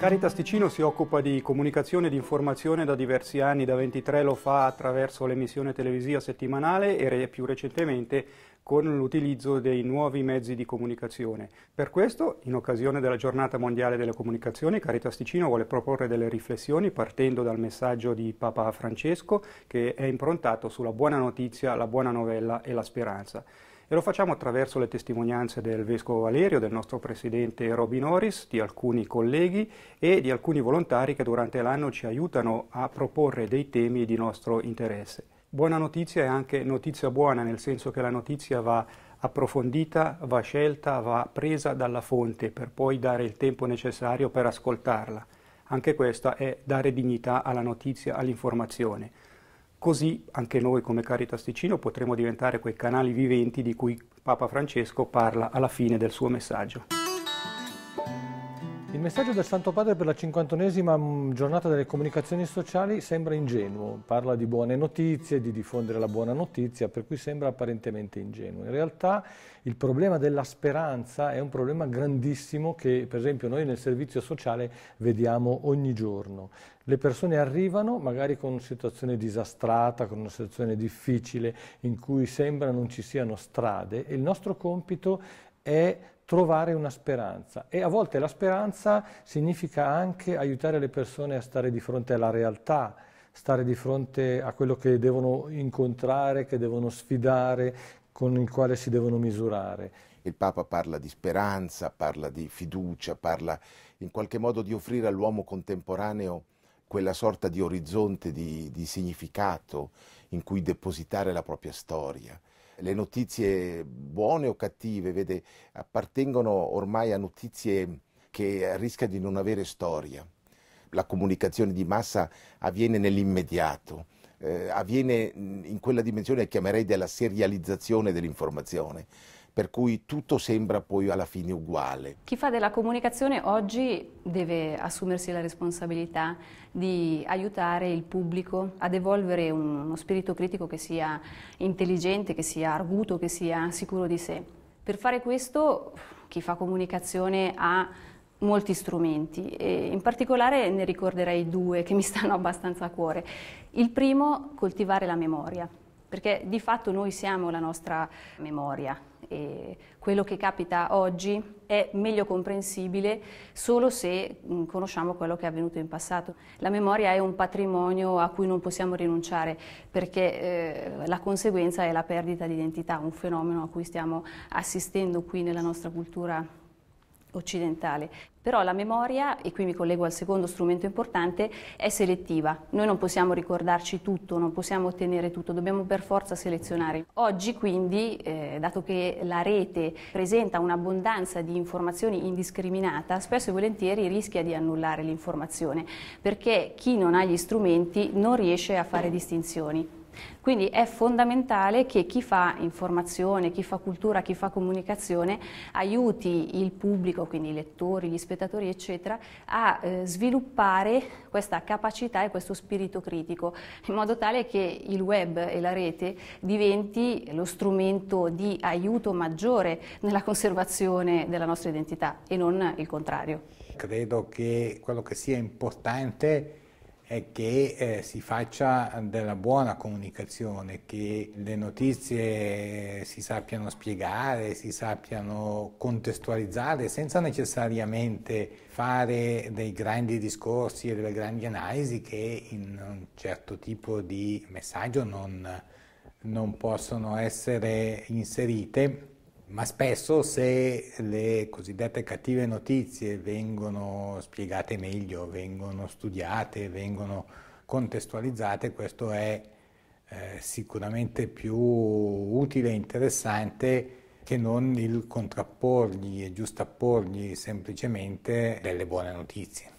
Caritas Ticino si occupa di comunicazione e di informazione da diversi anni, da 23 lo fa attraverso l'emissione televisiva settimanale e più recentemente con l'utilizzo dei nuovi mezzi di comunicazione. Per questo, in occasione della giornata mondiale delle comunicazioni, Caritas Ticino vuole proporre delle riflessioni partendo dal messaggio di Papa Francesco che è improntato sulla buona notizia, la buona novella e la speranza. E lo facciamo attraverso le testimonianze del Vescovo Valerio, del nostro Presidente Robin Norris, di alcuni colleghi e di alcuni volontari che durante l'anno ci aiutano a proporre dei temi di nostro interesse. Buona notizia è anche notizia buona, nel senso che la notizia va approfondita, va scelta, va presa dalla fonte per poi dare il tempo necessario per ascoltarla. Anche questa è dare dignità alla notizia, all'informazione. Così anche noi come Caritas Ticino potremo diventare quei canali viventi di cui Papa Francesco parla alla fine del suo messaggio. Il messaggio del Santo Padre per la 51esima mm, giornata delle comunicazioni sociali sembra ingenuo, parla di buone notizie, di diffondere la buona notizia, per cui sembra apparentemente ingenuo. In realtà il problema della speranza è un problema grandissimo che per esempio noi nel servizio sociale vediamo ogni giorno. Le persone arrivano magari con una situazione disastrata, con una situazione difficile in cui sembra non ci siano strade e il nostro compito è trovare una speranza e a volte la speranza significa anche aiutare le persone a stare di fronte alla realtà, stare di fronte a quello che devono incontrare, che devono sfidare, con il quale si devono misurare. Il Papa parla di speranza, parla di fiducia, parla in qualche modo di offrire all'uomo contemporaneo quella sorta di orizzonte di, di significato in cui depositare la propria storia le notizie buone o cattive, vede, appartengono ormai a notizie che rischiano di non avere storia. La comunicazione di massa avviene nell'immediato, eh, avviene in quella dimensione che chiamerei della serializzazione dell'informazione per cui tutto sembra poi alla fine uguale. Chi fa della comunicazione oggi deve assumersi la responsabilità di aiutare il pubblico ad evolvere uno spirito critico che sia intelligente, che sia arguto, che sia sicuro di sé. Per fare questo chi fa comunicazione ha molti strumenti e in particolare ne ricorderei due che mi stanno abbastanza a cuore. Il primo, coltivare la memoria perché di fatto noi siamo la nostra memoria, e quello che capita oggi è meglio comprensibile solo se mm, conosciamo quello che è avvenuto in passato. La memoria è un patrimonio a cui non possiamo rinunciare perché eh, la conseguenza è la perdita di identità, un fenomeno a cui stiamo assistendo qui nella nostra cultura occidentale. Però la memoria, e qui mi collego al secondo strumento importante, è selettiva. Noi non possiamo ricordarci tutto, non possiamo ottenere tutto, dobbiamo per forza selezionare. Oggi quindi, eh, dato che la rete presenta un'abbondanza di informazioni indiscriminata, spesso e volentieri rischia di annullare l'informazione, perché chi non ha gli strumenti non riesce a fare distinzioni. Quindi è fondamentale che chi fa informazione, chi fa cultura, chi fa comunicazione aiuti il pubblico, quindi i lettori, gli spettatori eccetera, a eh, sviluppare questa capacità e questo spirito critico in modo tale che il web e la rete diventi lo strumento di aiuto maggiore nella conservazione della nostra identità e non il contrario. Credo che quello che sia importante è che eh, si faccia della buona comunicazione, che le notizie si sappiano spiegare, si sappiano contestualizzare senza necessariamente fare dei grandi discorsi e delle grandi analisi che in un certo tipo di messaggio non, non possono essere inserite ma spesso se le cosiddette cattive notizie vengono spiegate meglio, vengono studiate, vengono contestualizzate, questo è eh, sicuramente più utile e interessante che non il contrapporgli e giustapporgli semplicemente delle buone notizie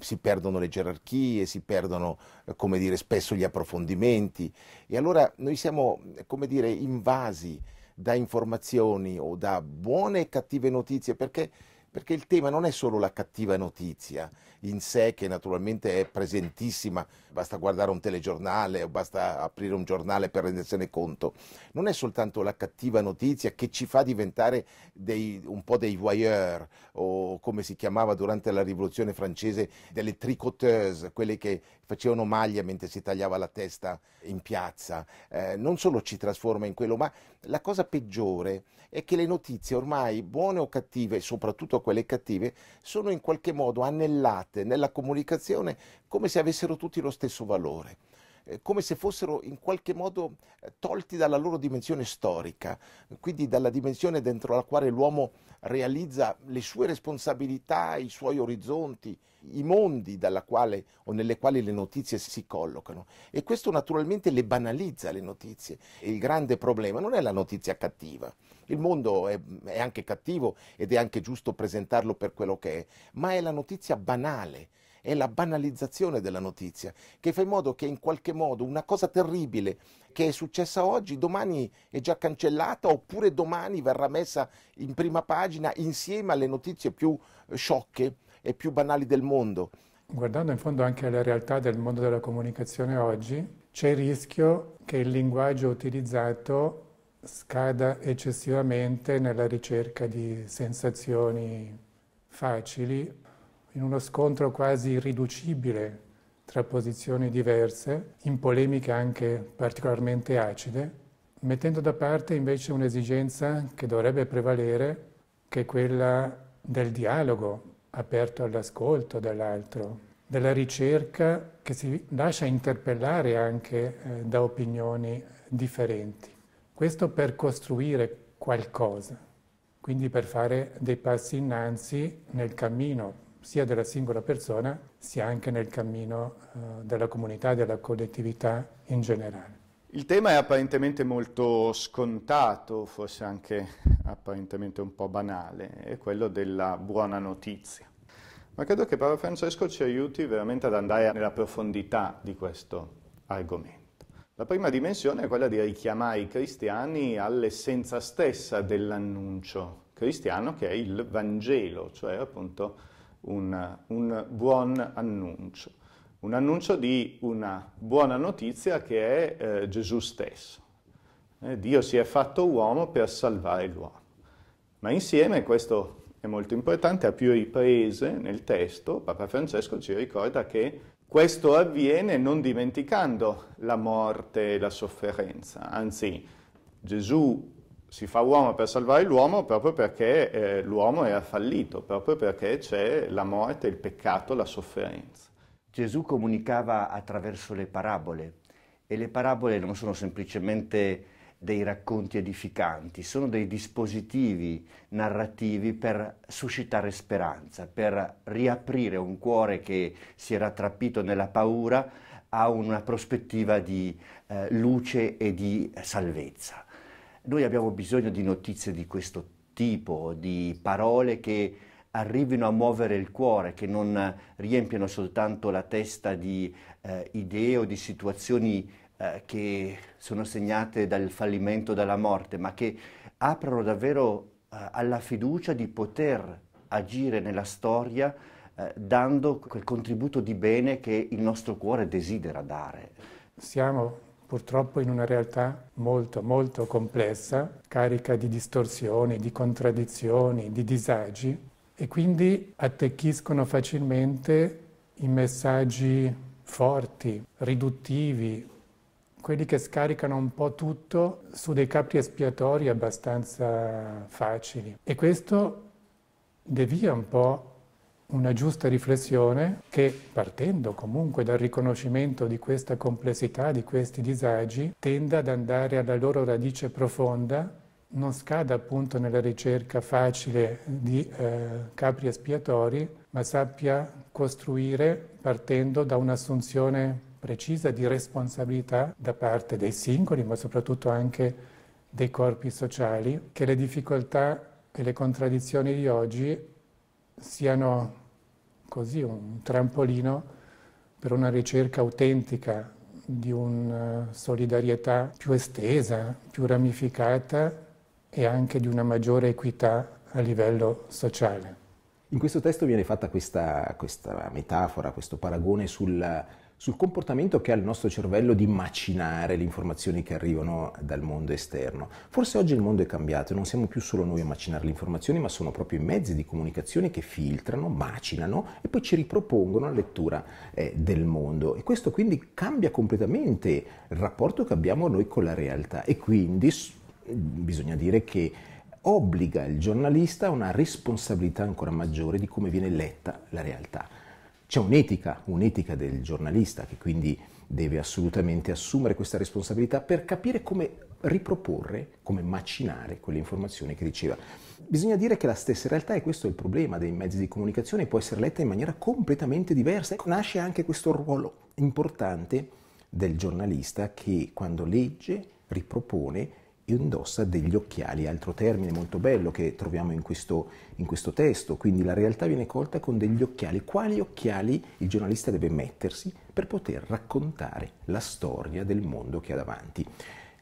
si perdono le gerarchie, si perdono, eh, come dire, spesso gli approfondimenti. E allora noi siamo, come dire, invasi da informazioni o da buone e cattive notizie, perché, perché il tema non è solo la cattiva notizia, in sé che naturalmente è presentissima, basta guardare un telegiornale o basta aprire un giornale per rendersene conto. Non è soltanto la cattiva notizia che ci fa diventare dei, un po' dei voyeur o come si chiamava durante la rivoluzione francese delle tricoteuse, quelle che facevano maglia mentre si tagliava la testa in piazza. Eh, non solo ci trasforma in quello, ma la cosa peggiore è che le notizie ormai buone o cattive, soprattutto quelle cattive, sono in qualche modo annellate parte nella comunicazione come se avessero tutti lo stesso valore. Eh, come se fossero in qualche modo eh, tolti dalla loro dimensione storica, quindi dalla dimensione dentro la quale l'uomo realizza le sue responsabilità, i suoi orizzonti, i mondi quale, o nelle quali le notizie si collocano. E questo naturalmente le banalizza le notizie. E il grande problema non è la notizia cattiva. Il mondo è, è anche cattivo ed è anche giusto presentarlo per quello che è, ma è la notizia banale è la banalizzazione della notizia, che fa in modo che in qualche modo una cosa terribile che è successa oggi, domani è già cancellata oppure domani verrà messa in prima pagina insieme alle notizie più eh, sciocche e più banali del mondo. Guardando in fondo anche alla realtà del mondo della comunicazione oggi, c'è il rischio che il linguaggio utilizzato scada eccessivamente nella ricerca di sensazioni facili in uno scontro quasi irriducibile tra posizioni diverse, in polemiche anche particolarmente acide, mettendo da parte invece un'esigenza che dovrebbe prevalere, che è quella del dialogo aperto all'ascolto dell'altro, della ricerca che si lascia interpellare anche eh, da opinioni differenti. Questo per costruire qualcosa, quindi per fare dei passi innanzi nel cammino sia della singola persona sia anche nel cammino eh, della comunità e della collettività in generale. Il tema è apparentemente molto scontato, forse anche apparentemente un po' banale, è quello della buona notizia. Ma credo che Papa Francesco ci aiuti veramente ad andare nella profondità di questo argomento. La prima dimensione è quella di richiamare i cristiani all'essenza stessa dell'annuncio cristiano, che è il Vangelo, cioè appunto un, un buon annuncio, un annuncio di una buona notizia che è eh, Gesù stesso. Eh, Dio si è fatto uomo per salvare l'uomo. Ma insieme, questo è molto importante, a più riprese nel testo, Papa Francesco ci ricorda che questo avviene non dimenticando la morte e la sofferenza, anzi Gesù si fa uomo per salvare l'uomo proprio perché eh, l'uomo era fallito, proprio perché c'è la morte, il peccato, la sofferenza. Gesù comunicava attraverso le parabole e le parabole non sono semplicemente dei racconti edificanti, sono dei dispositivi narrativi per suscitare speranza, per riaprire un cuore che si era trappito nella paura a una prospettiva di eh, luce e di salvezza. Noi abbiamo bisogno di notizie di questo tipo, di parole che arrivino a muovere il cuore, che non riempiano soltanto la testa di eh, idee o di situazioni eh, che sono segnate dal fallimento, dalla morte, ma che aprano davvero eh, alla fiducia di poter agire nella storia eh, dando quel contributo di bene che il nostro cuore desidera dare. Siamo purtroppo in una realtà molto molto complessa, carica di distorsioni, di contraddizioni, di disagi e quindi attecchiscono facilmente i messaggi forti, riduttivi, quelli che scaricano un po' tutto su dei capri espiatori abbastanza facili. E questo devia un po' una giusta riflessione che, partendo comunque dal riconoscimento di questa complessità, di questi disagi, tenda ad andare alla loro radice profonda, non scada appunto nella ricerca facile di eh, capri espiatori, ma sappia costruire partendo da un'assunzione precisa di responsabilità da parte dei singoli, ma soprattutto anche dei corpi sociali, che le difficoltà e le contraddizioni di oggi siano così un trampolino per una ricerca autentica di una eh, solidarietà più estesa, più ramificata e anche di una maggiore equità a livello sociale. In questo testo viene fatta questa, questa metafora, questo paragone sulla sul comportamento che ha il nostro cervello di macinare le informazioni che arrivano dal mondo esterno. Forse oggi il mondo è cambiato e non siamo più solo noi a macinare le informazioni, ma sono proprio i mezzi di comunicazione che filtrano, macinano e poi ci ripropongono la lettura eh, del mondo. E questo quindi cambia completamente il rapporto che abbiamo noi con la realtà e quindi eh, bisogna dire che obbliga il giornalista a una responsabilità ancora maggiore di come viene letta la realtà. C'è un'etica, un'etica del giornalista che quindi deve assolutamente assumere questa responsabilità per capire come riproporre, come macinare quelle informazioni che riceva. Bisogna dire che la stessa realtà, e questo è il problema dei mezzi di comunicazione, può essere letta in maniera completamente diversa. Ecco, nasce anche questo ruolo importante del giornalista che quando legge, ripropone indossa degli occhiali, altro termine molto bello che troviamo in questo, in questo testo, quindi la realtà viene colta con degli occhiali, quali occhiali il giornalista deve mettersi per poter raccontare la storia del mondo che ha davanti.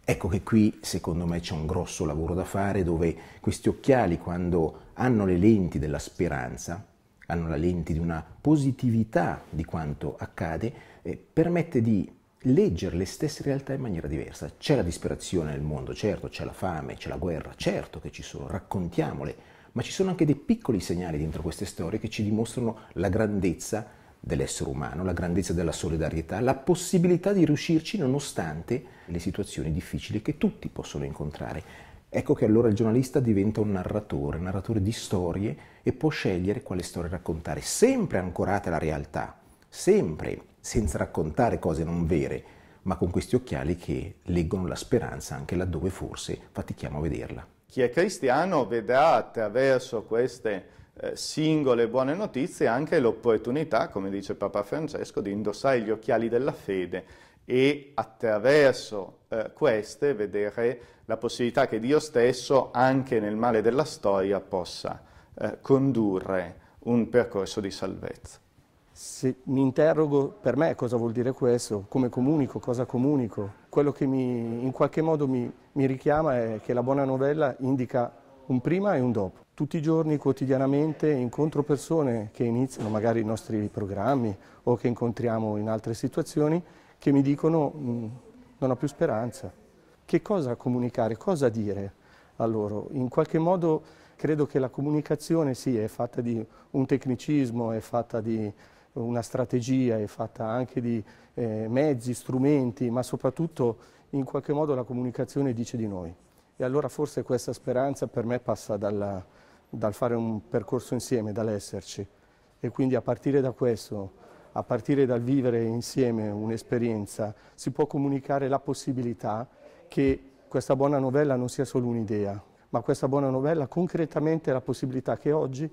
Ecco che qui secondo me c'è un grosso lavoro da fare dove questi occhiali quando hanno le lenti della speranza, hanno la lente di una positività di quanto accade, eh, permette di leggere le stesse realtà in maniera diversa. C'è la disperazione nel mondo, certo, c'è la fame, c'è la guerra, certo che ci sono, raccontiamole, ma ci sono anche dei piccoli segnali dentro queste storie che ci dimostrano la grandezza dell'essere umano, la grandezza della solidarietà, la possibilità di riuscirci nonostante le situazioni difficili che tutti possono incontrare. Ecco che allora il giornalista diventa un narratore, un narratore di storie e può scegliere quale storia raccontare, sempre ancorata alla realtà, sempre senza raccontare cose non vere, ma con questi occhiali che leggono la speranza anche laddove forse fatichiamo a vederla. Chi è cristiano vedrà attraverso queste eh, singole buone notizie anche l'opportunità, come dice Papa Francesco, di indossare gli occhiali della fede e attraverso eh, queste vedere la possibilità che Dio stesso, anche nel male della storia, possa eh, condurre un percorso di salvezza se mi interrogo per me cosa vuol dire questo, come comunico, cosa comunico, quello che mi, in qualche modo mi, mi richiama è che la buona novella indica un prima e un dopo. Tutti i giorni, quotidianamente, incontro persone che iniziano magari i nostri programmi o che incontriamo in altre situazioni che mi dicono mm, non ho più speranza. Che cosa comunicare, cosa dire a loro? In qualche modo credo che la comunicazione sì, è fatta di un tecnicismo, è fatta di una strategia, è fatta anche di eh, mezzi, strumenti, ma soprattutto in qualche modo la comunicazione dice di noi. E allora forse questa speranza per me passa dalla, dal fare un percorso insieme, dall'esserci. E quindi a partire da questo, a partire dal vivere insieme un'esperienza, si può comunicare la possibilità che questa buona novella non sia solo un'idea, ma questa buona novella concretamente è la possibilità che oggi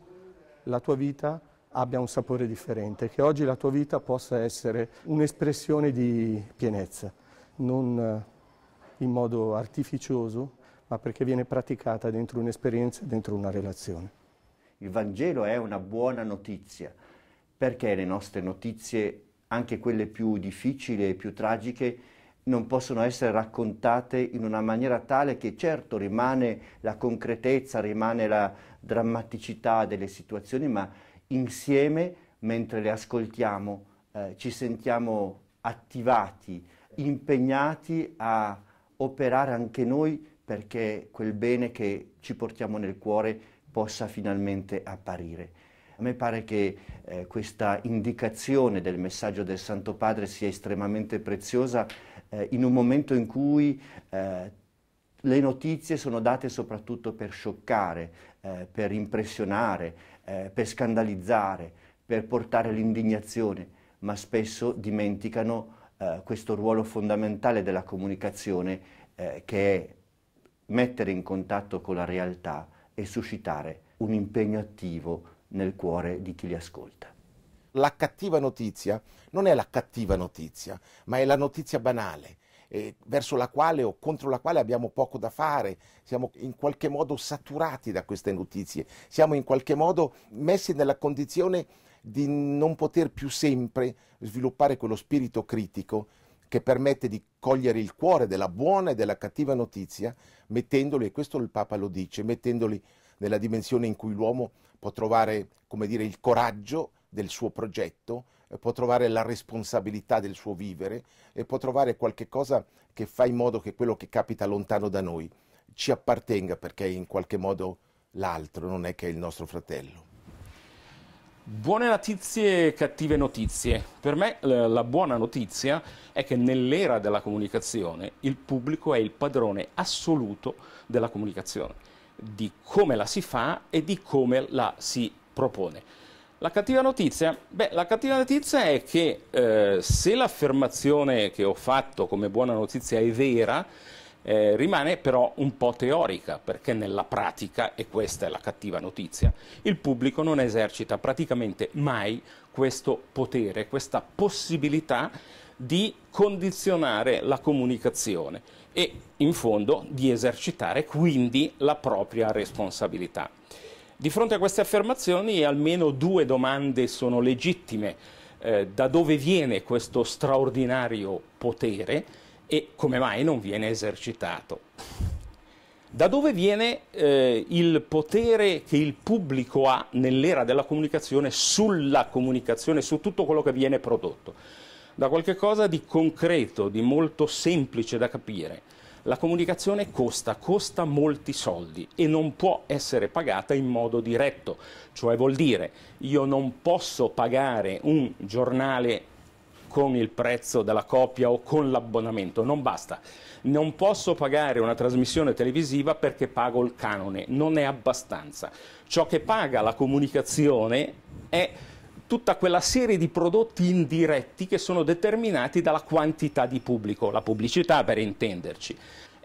la tua vita abbia un sapore differente, che oggi la tua vita possa essere un'espressione di pienezza, non eh, in modo artificioso, ma perché viene praticata dentro un'esperienza, dentro una relazione. Il Vangelo è una buona notizia, perché le nostre notizie, anche quelle più difficili e più tragiche, non possono essere raccontate in una maniera tale che certo rimane la concretezza, rimane la drammaticità delle situazioni, ma insieme mentre le ascoltiamo, eh, ci sentiamo attivati, impegnati a operare anche noi perché quel bene che ci portiamo nel cuore possa finalmente apparire. A me pare che eh, questa indicazione del messaggio del Santo Padre sia estremamente preziosa eh, in un momento in cui eh, le notizie sono date soprattutto per scioccare, eh, per impressionare, eh, per scandalizzare, per portare l'indignazione, ma spesso dimenticano eh, questo ruolo fondamentale della comunicazione eh, che è mettere in contatto con la realtà e suscitare un impegno attivo nel cuore di chi li ascolta la cattiva notizia non è la cattiva notizia, ma è la notizia banale, eh, verso la quale o contro la quale abbiamo poco da fare, siamo in qualche modo saturati da queste notizie, siamo in qualche modo messi nella condizione di non poter più sempre sviluppare quello spirito critico che permette di cogliere il cuore della buona e della cattiva notizia, mettendoli, e questo il Papa lo dice, mettendoli nella dimensione in cui l'uomo può trovare, come dire, il coraggio del suo progetto, eh, può trovare la responsabilità del suo vivere e può trovare qualche cosa che fa in modo che quello che capita lontano da noi ci appartenga perché è in qualche modo l'altro, non è che il nostro fratello. Buone notizie e cattive notizie. Per me la buona notizia è che nell'era della comunicazione il pubblico è il padrone assoluto della comunicazione, di come la si fa e di come la si propone. La cattiva notizia? Beh, la cattiva notizia è che eh, se l'affermazione che ho fatto come buona notizia è vera, eh, rimane però un po' teorica, perché nella pratica, e questa è la cattiva notizia, il pubblico non esercita praticamente mai questo potere, questa possibilità di condizionare la comunicazione e in fondo di esercitare quindi la propria responsabilità. Di fronte a queste affermazioni almeno due domande sono legittime. Eh, da dove viene questo straordinario potere e come mai non viene esercitato? Da dove viene eh, il potere che il pubblico ha nell'era della comunicazione sulla comunicazione, su tutto quello che viene prodotto? Da qualche cosa di concreto, di molto semplice da capire. La comunicazione costa, costa molti soldi e non può essere pagata in modo diretto, cioè vuol dire io non posso pagare un giornale con il prezzo della copia o con l'abbonamento, non basta. Non posso pagare una trasmissione televisiva perché pago il canone, non è abbastanza. Ciò che paga la comunicazione è tutta quella serie di prodotti indiretti che sono determinati dalla quantità di pubblico, la pubblicità per intenderci.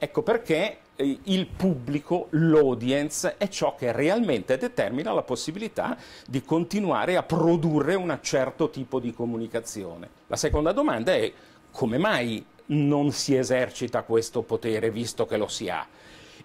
Ecco perché eh, il pubblico, l'audience, è ciò che realmente determina la possibilità di continuare a produrre un certo tipo di comunicazione. La seconda domanda è come mai non si esercita questo potere visto che lo si ha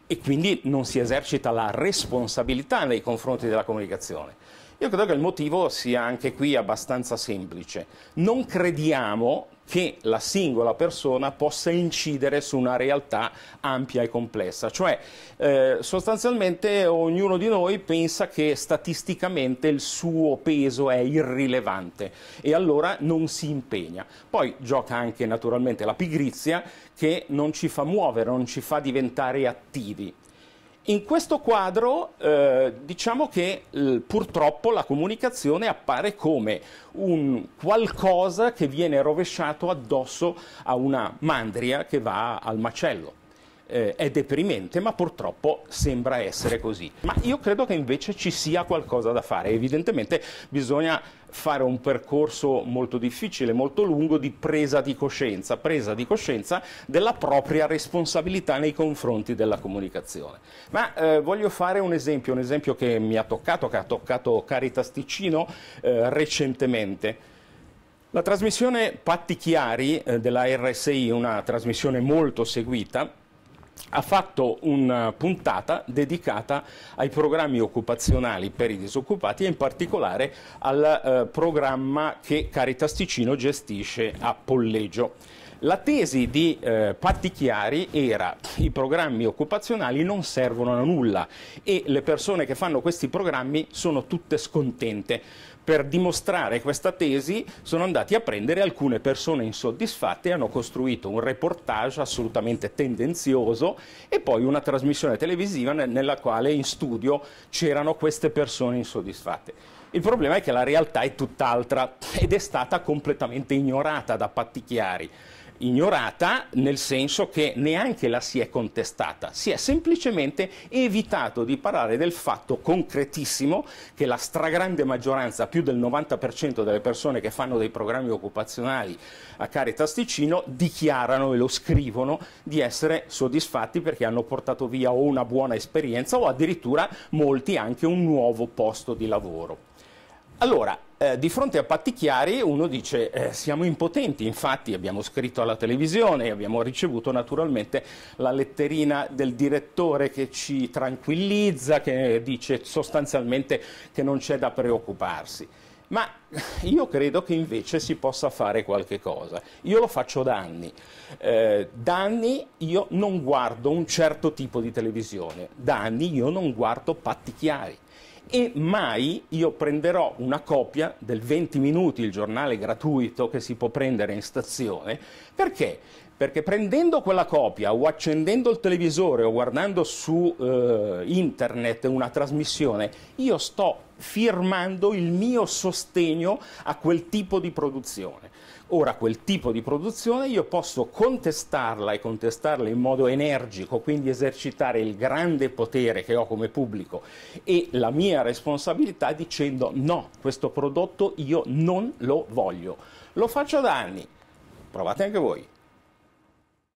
e quindi non si esercita la responsabilità nei confronti della comunicazione. Io credo che il motivo sia anche qui abbastanza semplice. Non crediamo che la singola persona possa incidere su una realtà ampia e complessa. Cioè, eh, sostanzialmente ognuno di noi pensa che statisticamente il suo peso è irrilevante e allora non si impegna. Poi gioca anche naturalmente la pigrizia che non ci fa muovere, non ci fa diventare attivi. In questo quadro eh, diciamo che eh, purtroppo la comunicazione appare come un qualcosa che viene rovesciato addosso a una mandria che va al macello. Eh, è deprimente, ma purtroppo sembra essere così. Ma io credo che invece ci sia qualcosa da fare, evidentemente bisogna fare un percorso molto difficile, molto lungo di presa di coscienza, presa di coscienza della propria responsabilità nei confronti della comunicazione. Ma eh, voglio fare un esempio, un esempio che mi ha toccato, che ha toccato Caritas Ticino eh, recentemente. La trasmissione Patti Chiari eh, della RSI, una trasmissione molto seguita, ha fatto una puntata dedicata ai programmi occupazionali per i disoccupati e in particolare al eh, programma che Caritas Ticino gestisce a Polleggio. La tesi di eh, Pattichiari era i programmi occupazionali non servono a nulla e le persone che fanno questi programmi sono tutte scontente. Per dimostrare questa tesi sono andati a prendere alcune persone insoddisfatte e hanno costruito un reportage assolutamente tendenzioso e poi una trasmissione televisiva nella quale in studio c'erano queste persone insoddisfatte. Il problema è che la realtà è tutt'altra ed è stata completamente ignorata da Patti Chiari ignorata nel senso che neanche la si è contestata, si è semplicemente evitato di parlare del fatto concretissimo che la stragrande maggioranza, più del 90% delle persone che fanno dei programmi occupazionali a Caritas Ticino dichiarano e lo scrivono di essere soddisfatti perché hanno portato via o una buona esperienza o addirittura molti anche un nuovo posto di lavoro. Allora, eh, di fronte a patti chiari uno dice eh, siamo impotenti, infatti abbiamo scritto alla televisione, abbiamo ricevuto naturalmente la letterina del direttore che ci tranquillizza, che dice sostanzialmente che non c'è da preoccuparsi. Ma io credo che invece si possa fare qualche cosa. Io lo faccio da anni. Eh, da anni io non guardo un certo tipo di televisione, da anni io non guardo patti chiari e mai io prenderò una copia del 20 minuti, il giornale gratuito che si può prendere in stazione, perché? Perché prendendo quella copia o accendendo il televisore o guardando su eh, internet una trasmissione, io sto firmando il mio sostegno a quel tipo di produzione. Ora quel tipo di produzione io posso contestarla e contestarla in modo energico, quindi esercitare il grande potere che ho come pubblico e la mia responsabilità dicendo no, questo prodotto io non lo voglio. Lo faccio da anni, provate anche voi.